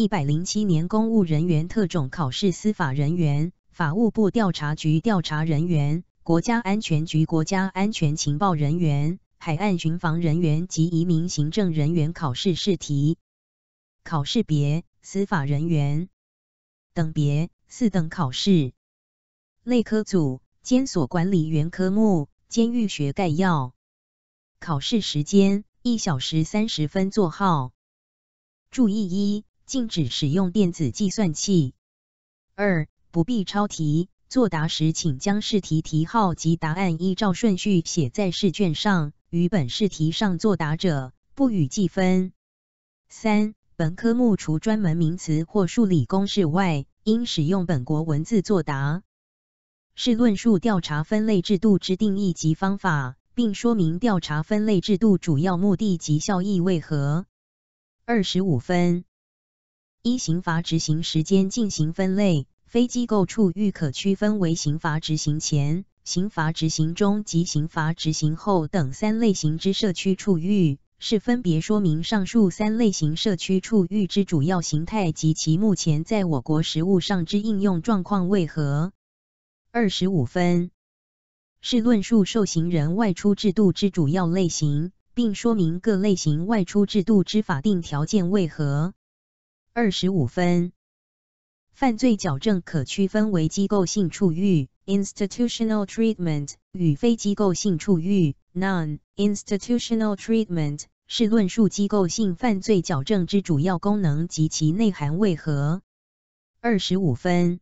一百零七年公务人员特种考试司法人员法务部调查局调查人员国家安全局国家安全情报人员海岸巡防人员及移民行政人员考试试题考试别司法人员等别四等考试类科组监所管理员科目监狱学概要考试时间一小时三十分座号注意一。禁止使用电子计算器。二、不必抄题，作答时请将试题题号及答案依照顺序写在试卷上，与本试题上作答者不予计分。三、本科目除专门名词或数理公式外，应使用本国文字作答。试论述调查分类制度之定义及方法，并说明调查分类制度主要目的及效益为何。二十五分。依刑罚执行时间进行分类，非机构处遇可区分为刑罚执行前、刑罚执行中及刑罚执行后等三类型之社区处遇，是分别说明上述三类型社区处遇之主要形态及其目前在我国实务上之应用状况为何。二十五分是论述受刑人外出制度之主要类型，并说明各类型外出制度之法定条件为何。二十五分，犯罪矫正可区分为机构性处遇 (institutional treatment) 与非机构性处遇 (non-institutional treatment)，是论述机构性犯罪矫正之主要功能及其内涵为何。二十五分。